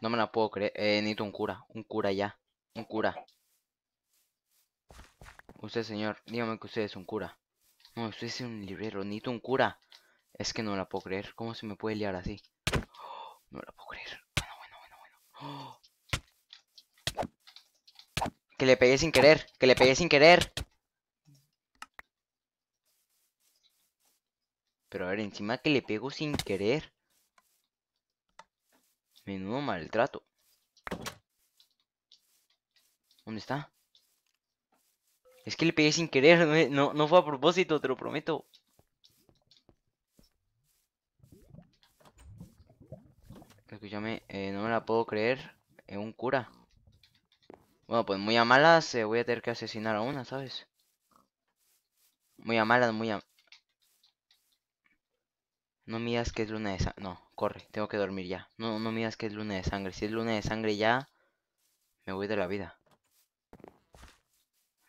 No me la puedo creer. Eh, necesito un cura. Un cura ya. Un cura. Usted, señor. Dígame que usted es un cura. No, usted es un librero. Necesito un cura. Es que no me la puedo creer. ¿Cómo se me puede liar así? No me la puedo creer. Que le pegué sin querer, que le pegué sin querer. Pero a ver, encima que le pego sin querer. Menudo maltrato. ¿Dónde está? Es que le pegué sin querer, <laughs> no, no fue a propósito, te lo prometo. Eh, no me la puedo creer. Es un cura. Bueno, pues muy a malas eh, voy a tener que asesinar a una, ¿sabes? Muy a malas, muy a... No miras que es luna de sangre. No, corre, tengo que dormir ya. No, no miras que es luna de sangre. Si es luna de sangre ya... Me voy de la vida.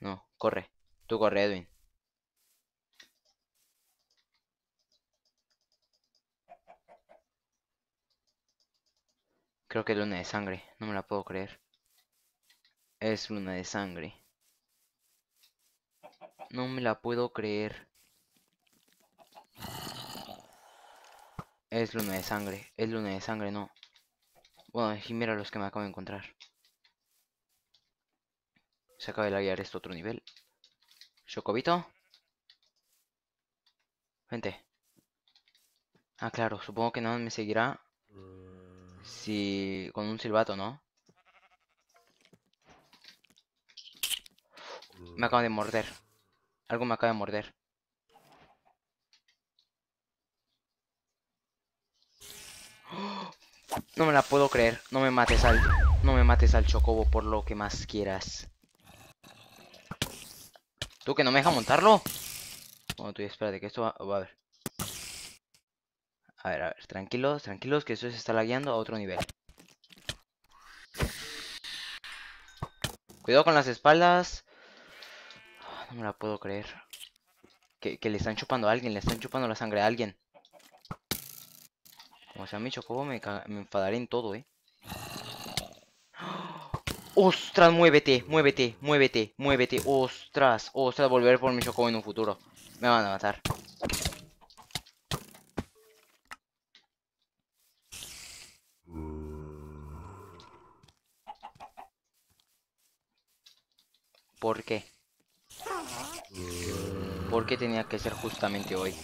No, corre. Tú corre, Edwin. Creo que es luna de sangre. No me la puedo creer. Es luna de sangre. No me la puedo creer. Es luna de sangre. Es luna de sangre, no. Bueno, y mira los que me acabo de encontrar. Se acaba de laguear este otro nivel. Chocobito. Vente. Ah, claro. Supongo que nada me seguirá mm. Si... Con un silbato, ¿no? Me acaba de mm. morder. Algo me acaba de morder. <gasps> No me la puedo creer. No me mates al... No me mates al chocobo por lo que más quieras. ¿Tú que no me deja montarlo? Bueno, tú espérate que esto va... va a ver. A ver, a ver, tranquilos, tranquilos, que eso se está lagueando a otro nivel. Cuidado con las espaldas. Ah, no me la puedo creer. Que, le están chupando a alguien, le están chupando la sangre a alguien. Como sea mi chocobo, me, enfadaré en todo, eh. <gasps> ¡Ostras! Muévete, muévete, muévete, muévete. ¡Ostras! ¡Ostras! Volver por mi chocobo en un futuro. Me van a matar. ¿Por qué? ¿Por qué tenía que ser justamente hoy?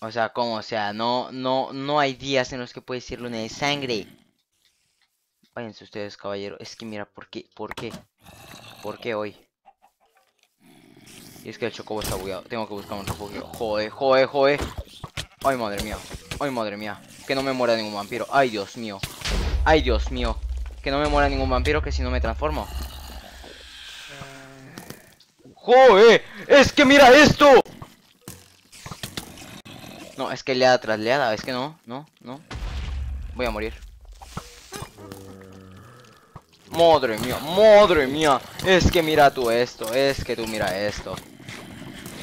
O sea, ¿cómo? O sea, no, no, no hay días en los que puede ser lunes de sangre. Váyanse ustedes, caballero. Es que mira, ¿por qué? ¿Por qué? ¿Por qué hoy? Y es que el chocobo está bugueado. Tengo que buscar un refugio. Joder, joder, joder. Ay, madre mía. Ay, madre mía. Que no me muera ningún vampiro. Ay, Dios mío. Ay, Dios mío que no me muera ningún vampiro, que si no me transformo. Eh. joe ¡Es que mira esto! No, es que le tras leada, es que no, no, no. Voy a morir. Madre mía, madre mía. Es que mira tú esto, es que tú mira esto.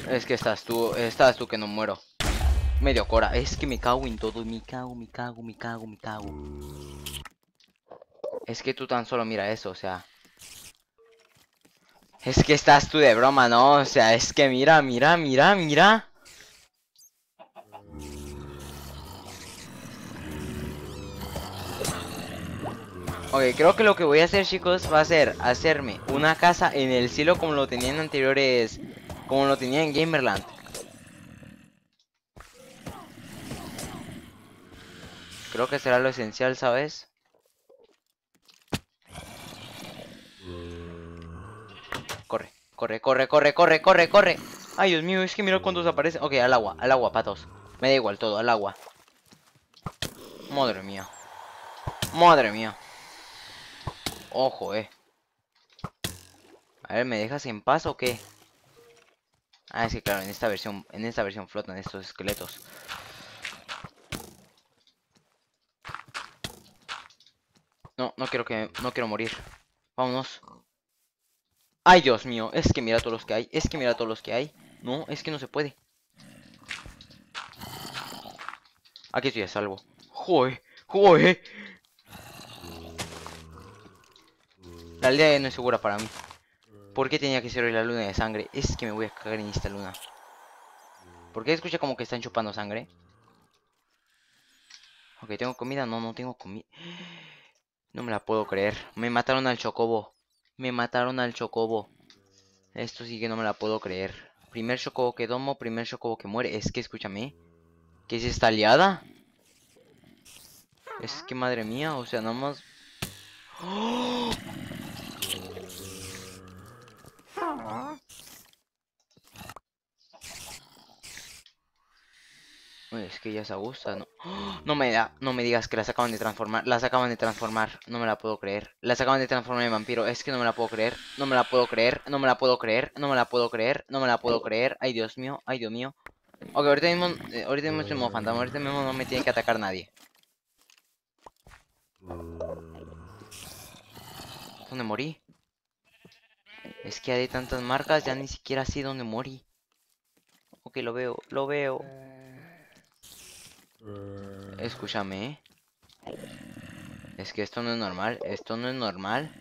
Es que estás tú, estás tú que no muero. Medio cora, es que me cago en todo, me cago, me cago, me cago, me cago. Es que tú tan solo mira eso, o sea. Es que estás tú de broma, ¿no? O sea, es que mira, mira, mira, mira. Ok, creo que lo que voy a hacer, chicos, va a ser hacerme una casa en el cielo como lo tenía en anteriores... Como lo tenía en Gamerland. Creo que será lo esencial, ¿sabes? Corre, corre, corre, corre, corre, corre. Ay, Dios mío, es que mira cuántos aparecen. Ok, al agua, al agua, patos. Me da igual todo, al agua. Madre mía. Madre mía. Ojo, eh. A ver, ¿me dejas en paz o qué? Ah, es que claro, en esta versión, en esta versión flotan estos esqueletos. No, no quiero que, no quiero morir. Vámonos. Ay, Dios mío, es que mira todos los que hay, es que mira todos los que hay. No, es que no se puede. Aquí estoy a salvo. Joder, joder. La aldea no es segura para mí. ¿Por qué tenía que ser hoy la luna de sangre? Es que me voy a cagar en esta luna. ¿Por qué escucha como que están chupando sangre? Ok, ¿tengo comida? No, no tengo comida. No me la puedo creer. Me mataron al chocobo. Me mataron al chocobo. Esto sí que no me la puedo creer. Primer chocobo que domo, primer chocobo que muere. Es que escúchame. ¿Qué es esta aliada? Es que madre mía, o sea, nomás más... ¡Oh! es que ya se gusta, ¿no? ¡Ah! No me da, no me digas que las acaban de transformar. Las acaban de transformar. No me la puedo creer. Las acaban de transformar en vampiro. Es que no me la puedo creer. No me la puedo creer. No me la puedo creer. No me la puedo creer. No me la puedo creer. Ay, Dios mío. Ay, Dios mío. Ok, ahorita mismo, eh, ahorita mismo estoy en fantasma. Ahorita mismo no me tiene que atacar nadie. ¿Dónde morí? Es que hay tantas marcas, ya ni siquiera sé dónde morí. Ok, lo veo, lo veo. Eh, Mm. Escúchame. ¿eh? Es que esto no es normal. Esto no es normal.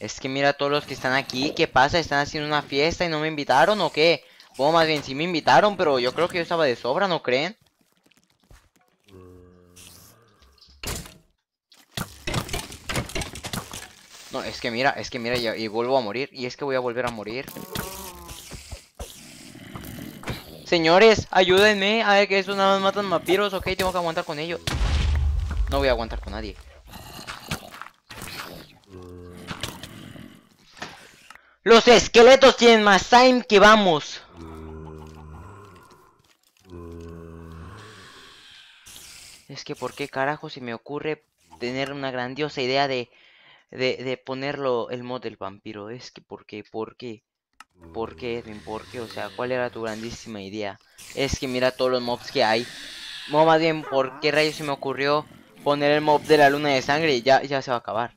Es que mira todos los que están aquí. ¿Qué pasa? ¿Están haciendo una fiesta y no me invitaron o qué? O más bien sí me invitaron, pero yo creo que yo estaba de sobra, ¿no creen? No, es que mira, es que mira, yo y vuelvo a morir. Y es que voy a volver a morir. Señores, ayúdenme a ver que eso nada más matan vampiros, ok, tengo que aguantar con ellos. No voy a aguantar con nadie. Los esqueletos tienen más time que vamos. Es que por qué carajo se me ocurre tener una grandiosa idea de, de ponerlo el mod del vampiro. Es que por qué, por qué. ¿Por qué, mm. ¿Por qué? O sea, ¿cuál era tu grandísima idea? Es que mira todos los mobs que hay. más bien, ¿por qué rayos se me ocurrió poner el mob de la luna de sangre? ya, ya se va a acabar.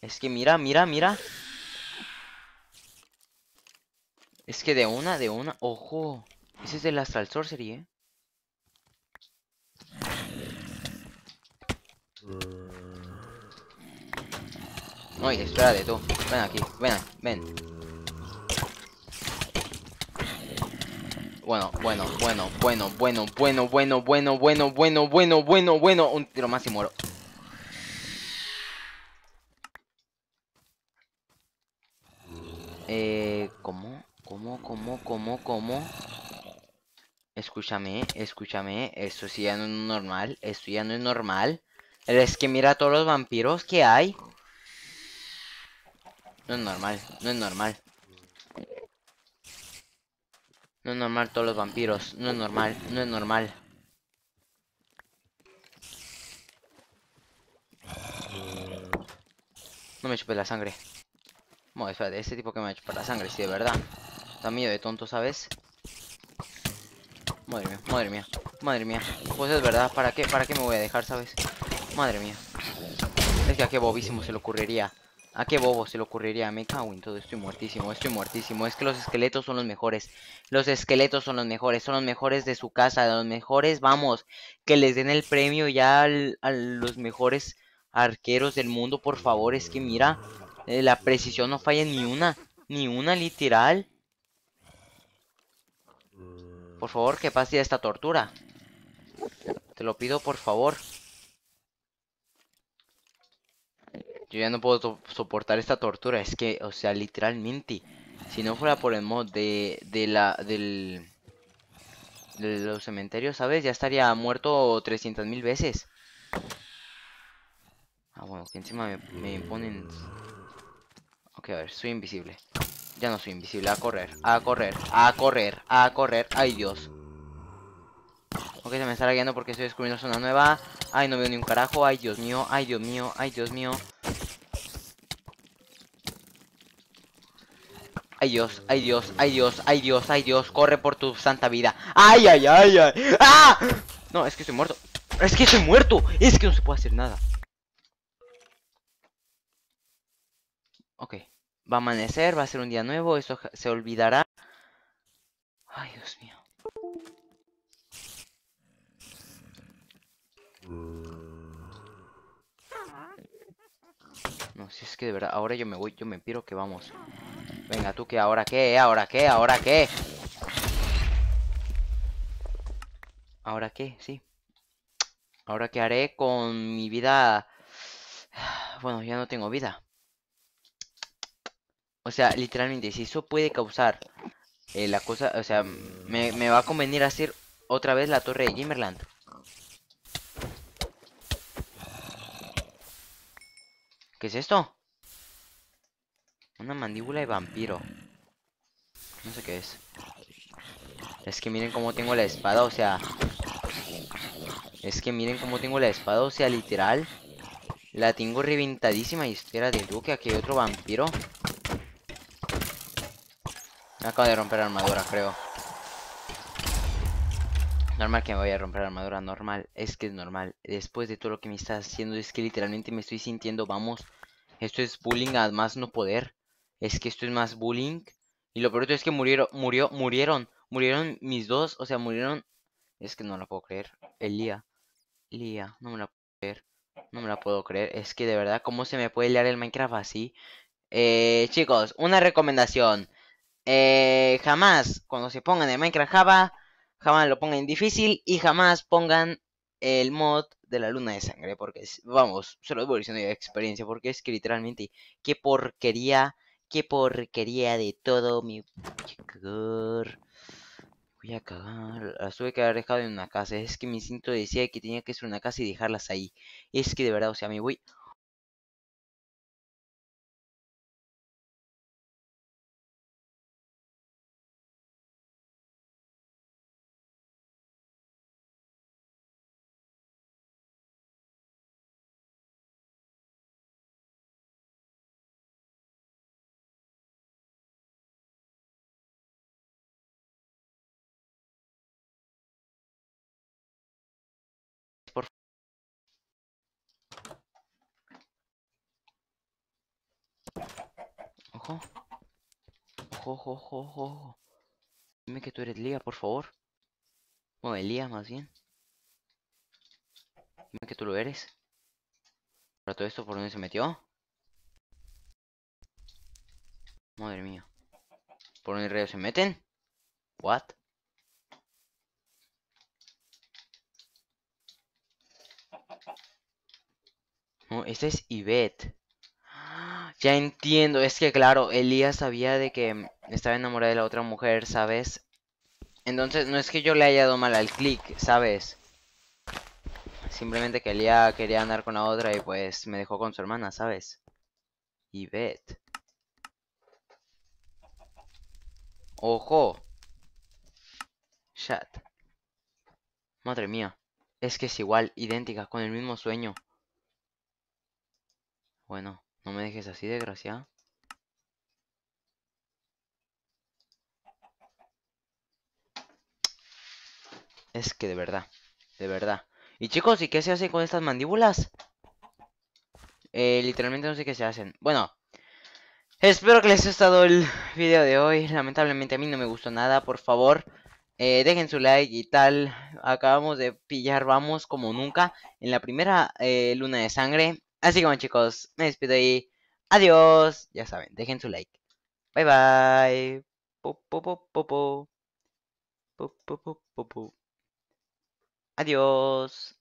Es que mira, mira, mira. Es que de una, de una. ¡Ojo! Ese es el Astral Sorcery, ¿eh? Mm. Oye, espérate tú. Ven aquí, ven, ven. Bueno, bueno, bueno, bueno, bueno, bueno, bueno, bueno, bueno, bueno, bueno, bueno, bueno. Un tiro más y muero. Eh, ¿cómo? ¿Cómo? ¿Cómo? ¿Cómo? ¿Cómo? Escúchame, escúchame. Esto sí ya no es normal. Esto ya no es normal. Es que mira todos los vampiros que hay. No es normal, no es normal. No es normal todos los vampiros, no es normal, no es normal. No me chupé la sangre. Bueno, espérate, ese tipo que me va a chupar la sangre, sí, de verdad. Está miedo de tonto, ¿sabes? Madre mía, madre mía, madre mía. Pues es verdad, ¿para qué, para qué me voy a dejar, sabes? Madre mía. Es que a qué bobísimo se le ocurriría ¿A ah, qué bobo se le ocurriría? a cago en todo, estoy muertísimo, estoy muertísimo. Es que los esqueletos son los mejores. Los esqueletos son los mejores, son los mejores de su casa, los mejores, vamos, que les den el premio ya a los mejores arqueros del mundo, por favor. Es que mira, eh, la precisión no falla ni una, ni una literal. Por favor, que pase esta tortura. Te lo pido, por favor. Yo ya no puedo soportar esta tortura. Es que, o sea, literalmente, si no fuera por el mod de, de la, del, de los cementerios, ¿sabes? Ya estaría muerto 300.000 veces. Ah, bueno, que encima me, ponen... Ok, a ver, soy invisible. Ya no soy invisible, a correr, a correr, a correr, a correr. Ay, Dios. Ok, se me está rayando porque estoy descubriendo zona nueva. Ay, no veo ni un carajo. Ay, Dios mío, ay, Dios mío, ay, Dios mío. Ay Dios, ay Dios, ay Dios, ay Dios, ay Dios, corre por tu santa vida. Ay, ay, ay, ay. ¡Ah! No, es que estoy muerto. Es que estoy muerto. Es que no se puede hacer nada. Ok. Va a amanecer, va a ser un día nuevo, eso se olvidará. Ay, Dios mío. No, si es que de verdad, ahora yo me voy, yo me piro que vamos. Venga, tú que ahora qué, ahora qué, ahora qué. ¿Ahora qué? Sí. ¿Ahora qué haré con mi vida? <sighs> Bueno, ya no tengo vida. O sea, literalmente, si eso puede causar eh, la cosa... O sea, me, va a convenir hacer otra vez la torre de Gimmerland. ¿Qué es esto? Una mandíbula de vampiro. No sé qué es. Es que miren cómo tengo la espada, o sea... Es que miren cómo tengo la espada, o sea, literal. La tengo reventadísima y espera, de que aquí hay otro vampiro. Me acabo de romper armadura, creo. Normal que me vaya a romper armadura, normal. Es que es normal. Después de todo lo que me está haciendo, es que literalmente me estoy sintiendo, vamos. Esto es bullying, además no poder es que esto es más bullying. Y lo peor es que murieron, murió, murieron, murieron mis dos, o sea, murieron. Es que no la puedo creer. Elía, Lía, no me la puedo creer. No me la puedo creer. Es que de verdad, ¿cómo se me puede liar el Minecraft así? Eh, chicos, una recomendación. Eh, jamás, cuando se pongan en Minecraft Java, jamás lo pongan en difícil y jamás pongan el mod de la luna de sangre. Porque, es, vamos, se lo voy diciendo experiencia, porque es que literalmente, qué porquería Qué porquería de todo, mi... Voy Voy a cagar. Las tuve que haber dejado en una casa. Es que mi instinto decía que tenía que ser una casa y dejarlas ahí. Es que de verdad, o sea, me voy... ojo. Dime que tú eres Lía, por favor. Bueno, Elías más bien. Dime que tú lo eres. Para todo esto, ¿por dónde se metió? Madre mía. ¿Por dónde rayos se meten? What? No, esta es Yvette ya entiendo, es que claro, Elías sabía de que mm, estaba enamorada de la otra mujer, ¿sabes? Entonces, no es que yo le haya dado mal al clic, ¿sabes? Simplemente que Elías quería andar con la otra y pues me dejó con su hermana, ¿sabes? Y bet. ¡Ojo! Chat. Madre mía. Es que es igual, idéntica, con el mismo sueño. Bueno. No me dejes así, gracia Es que de verdad, de verdad. Y chicos, ¿y qué se hace con estas mandíbulas? Eh, literalmente no sé qué se hacen. Bueno, espero que les haya gustado el video de hoy. Lamentablemente a mí no me gustó nada. Por favor, eh, dejen su like y tal. Acabamos de pillar, vamos, como nunca. En la primera eh, luna de sangre. Así que bueno chicos, me despido ahí. adiós. Ya saben, dejen su like. Bye bye. Adiós.